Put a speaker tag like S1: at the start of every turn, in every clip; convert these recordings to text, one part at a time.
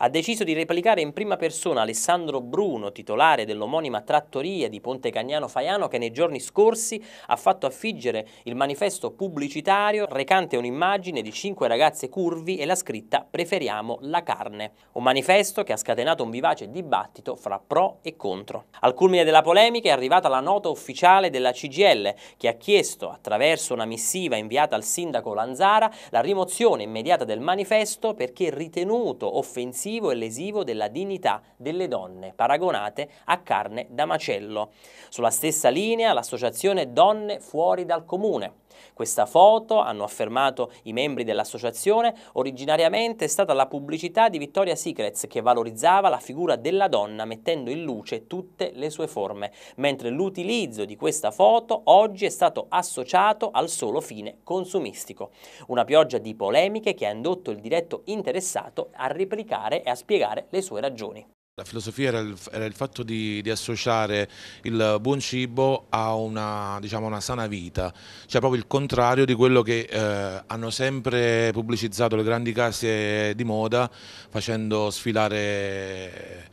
S1: ha deciso di replicare in prima persona Alessandro Bruno, titolare dell'omonima trattoria di Ponte Cagnano Faiano, che nei giorni scorsi ha fatto affiggere il manifesto pubblicitario recante un'immagine di cinque ragazze curvi e la scritta Preferiamo la carne. Un manifesto che ha scatenato un vivace dibattito fra pro e contro. Al culmine della polemica è arrivata la nota ufficiale della CGL, che ha chiesto, attraverso una missiva inviata al sindaco Lanzara, la rimozione immediata del manifesto perché ritenuto offensivo offensivo e lesivo della dignità delle donne, paragonate a carne da macello. Sulla stessa linea l'associazione Donne fuori dal comune questa foto, hanno affermato i membri dell'associazione, originariamente è stata la pubblicità di Victoria Secrets che valorizzava la figura della donna mettendo in luce tutte le sue forme, mentre l'utilizzo di questa foto oggi è stato associato al solo fine consumistico. Una pioggia di polemiche che ha indotto il diretto interessato a replicare e a spiegare le sue ragioni.
S2: La filosofia era il, era il fatto di, di, associare il buon cibo a una, diciamo, una, sana vita, cioè proprio il contrario di quello che eh, hanno sempre pubblicizzato le grandi case di moda facendo sfilare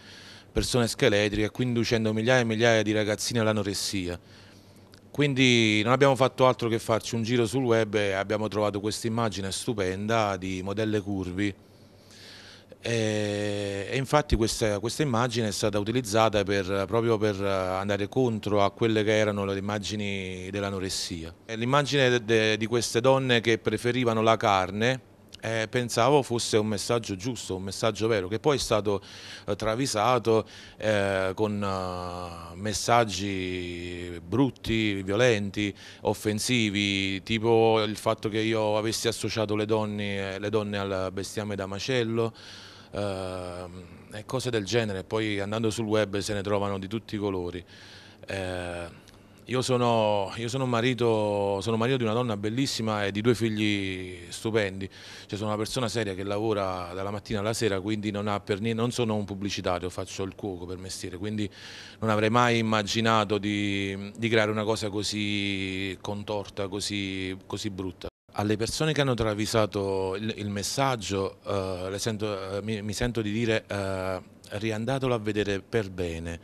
S2: persone scheletriche e quindi inducendo migliaia e migliaia di ragazzini all'anoressia. Quindi non abbiamo fatto altro che farci un giro sul web e abbiamo trovato questa immagine stupenda di modelle curvi eh, e, infatti questa, questa, immagine è stata utilizzata per, proprio per andare contro a quelle che erano le immagini dell'anoressia. Eh, l'immagine di queste donne che preferivano la carne eh, pensavo fosse un messaggio giusto, un messaggio vero, che poi è stato eh, travisato eh, con eh, messaggi brutti, violenti, offensivi, tipo il fatto che io avessi associato le donne, le donne al bestiame da macello, Ehm, e cose del genere, poi andando sul web se ne trovano di tutti i colori. Ehm, io sono, io sono, marito, sono marito di una donna bellissima e di due figli stupendi, cioè, sono una persona seria che lavora dalla mattina alla sera, quindi non, niente, non, sono un pubblicitario, faccio il cuoco per mestiere, quindi non avrei mai immaginato di, di creare una cosa così contorta, così, così brutta alle persone che hanno travisato il, il messaggio eh, sento, eh, mi, mi, sento di dire eh, riandatelo a vedere per bene,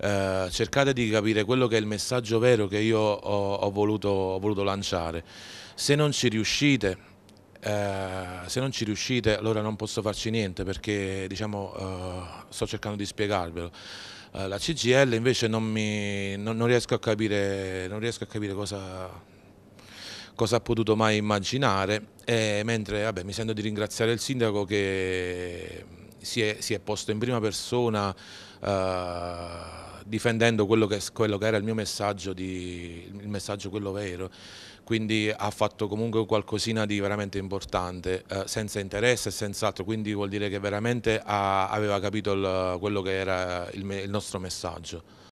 S2: eh, cercate di capire quello che è il messaggio vero che io ho, ho, voluto, ho voluto, lanciare. Se non ci riuscite, eh, se non ci riuscite allora non posso farci niente perché diciamo, sto cercando di spiegarvelo la CGL invece non, mi, non, non, riesco capire, non, riesco a capire, cosa, cosa ha potuto mai immaginare, e mentre vabbè, mi sento di ringraziare il sindaco che si è, si è posto in prima persona eh, difendendo quello che, quello che, era il mio messaggio, di, il messaggio quello vero, quindi ha fatto comunque qualcosina di veramente importante, eh, senza interesse e senz'altro, quindi vuol dire che veramente ha, aveva capito il, quello che era il, il nostro messaggio.